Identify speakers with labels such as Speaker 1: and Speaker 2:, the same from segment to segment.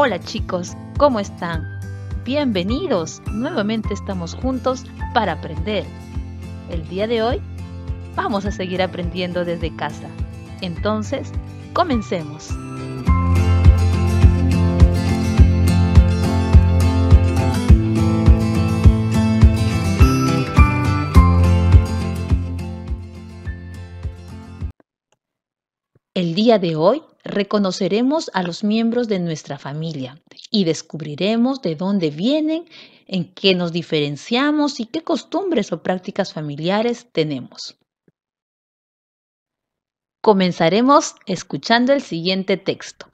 Speaker 1: Hola chicos, ¿cómo están? Bienvenidos, nuevamente estamos juntos para aprender. El día de hoy vamos a seguir aprendiendo desde casa. Entonces, comencemos. El día de hoy reconoceremos a los miembros de nuestra familia y descubriremos de dónde vienen, en qué nos diferenciamos y qué costumbres o prácticas familiares tenemos. Comenzaremos escuchando el siguiente texto.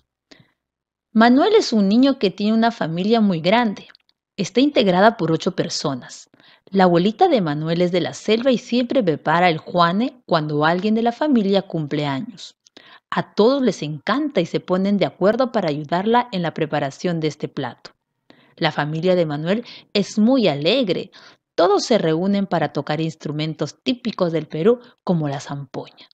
Speaker 1: Manuel es un niño que tiene una familia muy grande. Está integrada por ocho personas. La abuelita de Manuel es de la selva y siempre prepara el Juane cuando alguien de la familia cumple años. A todos les encanta y se ponen de acuerdo para ayudarla en la preparación de este plato. La familia de Manuel es muy alegre. Todos se reúnen para tocar instrumentos típicos del Perú como la zampoña.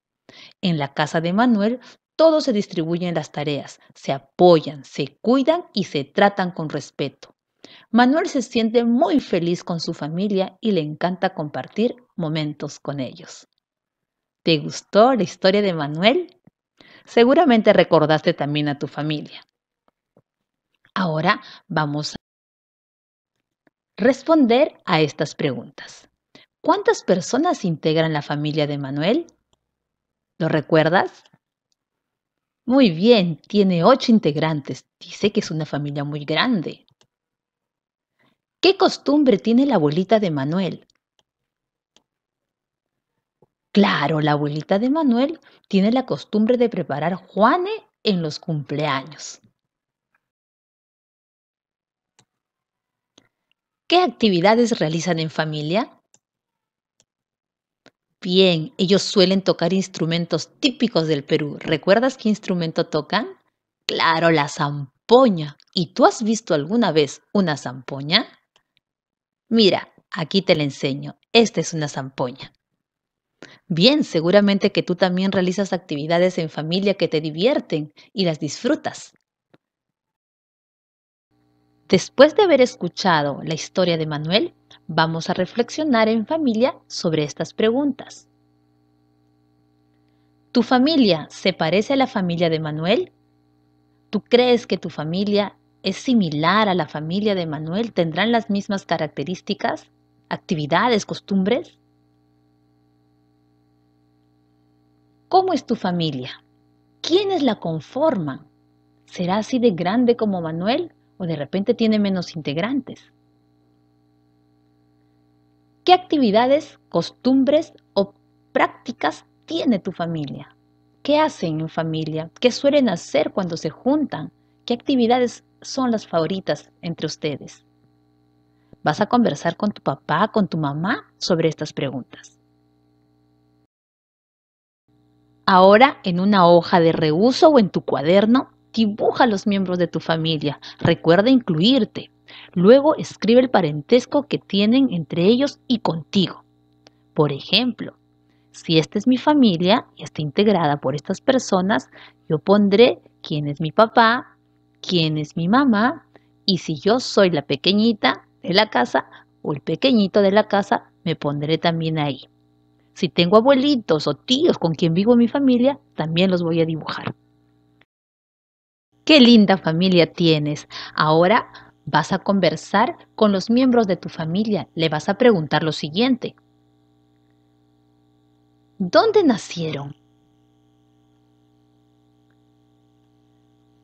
Speaker 1: En la casa de Manuel todos se distribuyen las tareas, se apoyan, se cuidan y se tratan con respeto. Manuel se siente muy feliz con su familia y le encanta compartir momentos con ellos. ¿Te gustó la historia de Manuel? Seguramente recordaste también a tu familia. Ahora vamos a responder a estas preguntas. ¿Cuántas personas integran la familia de Manuel? ¿Lo recuerdas? Muy bien, tiene ocho integrantes. Dice que es una familia muy grande. ¿Qué costumbre tiene la abuelita de Manuel? Claro, la abuelita de Manuel tiene la costumbre de preparar Juane en los cumpleaños. ¿Qué actividades realizan en familia? Bien, ellos suelen tocar instrumentos típicos del Perú. ¿Recuerdas qué instrumento tocan? Claro, la zampoña. ¿Y tú has visto alguna vez una zampoña? Mira, aquí te la enseño. Esta es una zampoña. Bien, seguramente que tú también realizas actividades en familia que te divierten y las disfrutas. Después de haber escuchado la historia de Manuel, vamos a reflexionar en familia sobre estas preguntas. ¿Tu familia se parece a la familia de Manuel? ¿Tú crees que tu familia es similar a la familia de Manuel? ¿Tendrán las mismas características, actividades, costumbres? ¿Cómo es tu familia? ¿Quiénes la conforman? ¿Será así de grande como Manuel o de repente tiene menos integrantes? ¿Qué actividades, costumbres o prácticas tiene tu familia? ¿Qué hacen en familia? ¿Qué suelen hacer cuando se juntan? ¿Qué actividades son las favoritas entre ustedes? Vas a conversar con tu papá, con tu mamá sobre estas preguntas. Ahora, en una hoja de reuso o en tu cuaderno, dibuja a los miembros de tu familia. Recuerda incluirte. Luego escribe el parentesco que tienen entre ellos y contigo. Por ejemplo, si esta es mi familia y está integrada por estas personas, yo pondré quién es mi papá, quién es mi mamá, y si yo soy la pequeñita de la casa o el pequeñito de la casa, me pondré también ahí. Si tengo abuelitos o tíos con quien vivo en mi familia, también los voy a dibujar. Qué linda familia tienes. Ahora vas a conversar con los miembros de tu familia. Le vas a preguntar lo siguiente. ¿Dónde nacieron?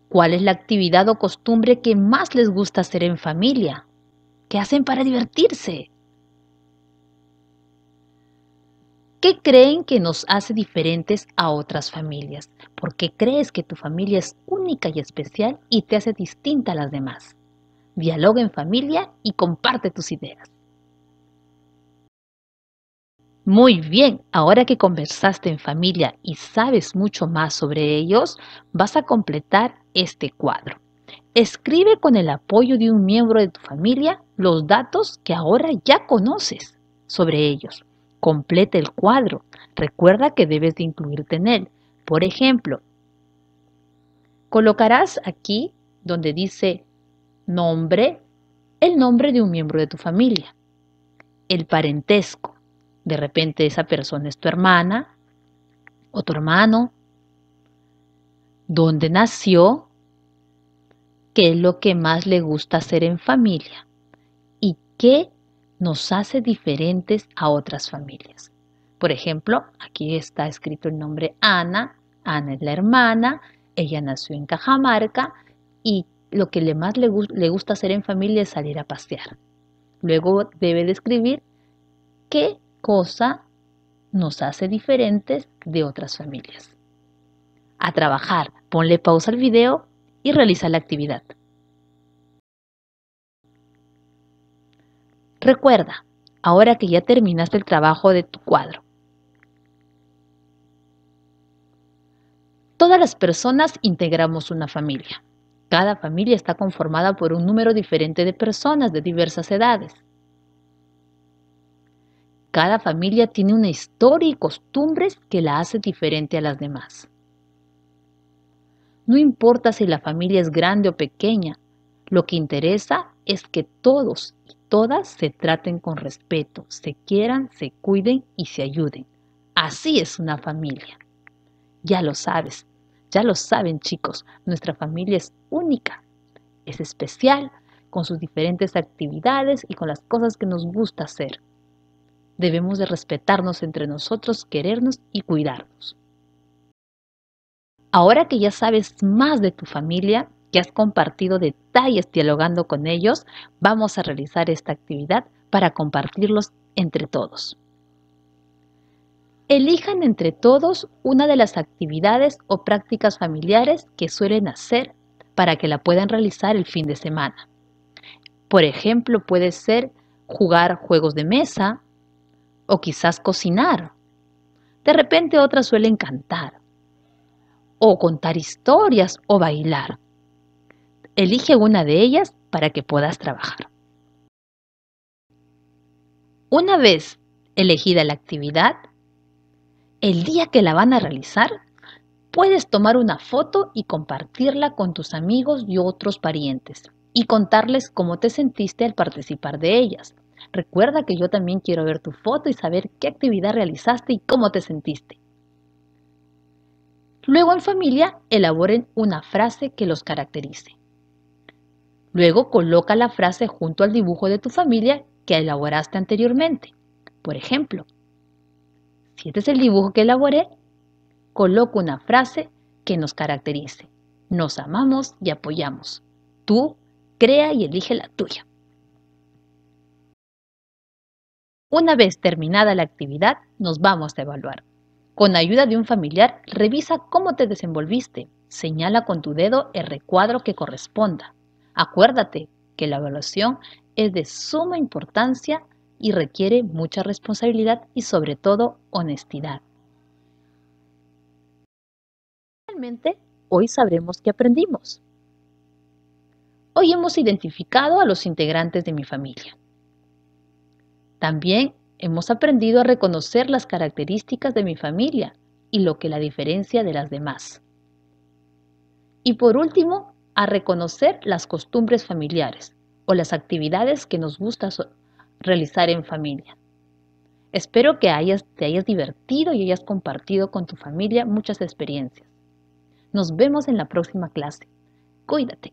Speaker 1: ¿Cuál es la actividad o costumbre que más les gusta hacer en familia? ¿Qué hacen para divertirse? ¿Qué creen que nos hace diferentes a otras familias? ¿Por qué crees que tu familia es única y especial y te hace distinta a las demás? Dialoga en familia y comparte tus ideas. Muy bien, ahora que conversaste en familia y sabes mucho más sobre ellos, vas a completar este cuadro. Escribe con el apoyo de un miembro de tu familia los datos que ahora ya conoces sobre ellos complete el cuadro. Recuerda que debes de incluirte en él. Por ejemplo, colocarás aquí donde dice nombre, el nombre de un miembro de tu familia, el parentesco. De repente esa persona es tu hermana o tu hermano, dónde nació, qué es lo que más le gusta hacer en familia y qué nos hace diferentes a otras familias. Por ejemplo, aquí está escrito el nombre Ana. Ana es la hermana, ella nació en Cajamarca y lo que más le, gusta hacer en familia es salir a pasear. Luego debe describir qué cosa nos hace diferentes de otras familias. A trabajar, ponle pausa al video y realiza la actividad. Recuerda, ahora que ya terminaste el trabajo de tu cuadro. Todas las personas integramos una familia. Cada familia está conformada por un número diferente de personas de diversas edades. Cada familia tiene una historia y costumbres que la hace diferente a las demás. No importa si la familia es grande o pequeña, lo que interesa es que todos y todas se traten con respeto, se quieran, se cuiden y se ayuden. Así es una familia. Ya lo sabes, ya lo saben chicos, nuestra familia es única, es especial, con sus diferentes actividades y con las cosas que nos gusta hacer. Debemos de respetarnos entre nosotros, querernos y cuidarnos. Ahora que ya sabes más de tu familia, has compartido detalles dialogando con ellos, vamos a realizar esta actividad para compartirlos entre todos. Elijan entre todos una de las actividades o prácticas familiares que suelen hacer para que la puedan realizar el fin de semana. Por ejemplo, puede ser jugar juegos de mesa o quizás cocinar. De repente otras suelen cantar o contar historias o bailar. Elige una de ellas para que puedas trabajar. Una vez elegida la actividad, el día que la van a realizar, puedes tomar una foto y compartirla con tus amigos y otros parientes y contarles cómo te sentiste al participar de ellas. Recuerda que yo también quiero ver tu foto y saber qué actividad realizaste y cómo te sentiste. Luego en familia elaboren una frase que los caracterice. Luego coloca la frase junto al dibujo de tu familia que elaboraste anteriormente. Por ejemplo, si este es el dibujo que elaboré, coloco una frase que nos caracterice. Nos amamos y apoyamos. Tú crea y elige la tuya. Una vez terminada la actividad, nos vamos a evaluar. Con ayuda de un familiar, revisa cómo te desenvolviste. Señala con tu dedo el recuadro que corresponda. Acuérdate que la evaluación es de suma importancia y requiere mucha responsabilidad y sobre todo honestidad. Finalmente, hoy sabremos qué aprendimos. Hoy hemos identificado a los integrantes de mi familia. También hemos aprendido a reconocer las características de mi familia y lo que la diferencia de las demás. Y por último, a reconocer las costumbres familiares o las actividades que nos gusta realizar en familia. Espero que te hayas divertido y hayas compartido con tu familia muchas experiencias. Nos vemos en la próxima clase. Cuídate.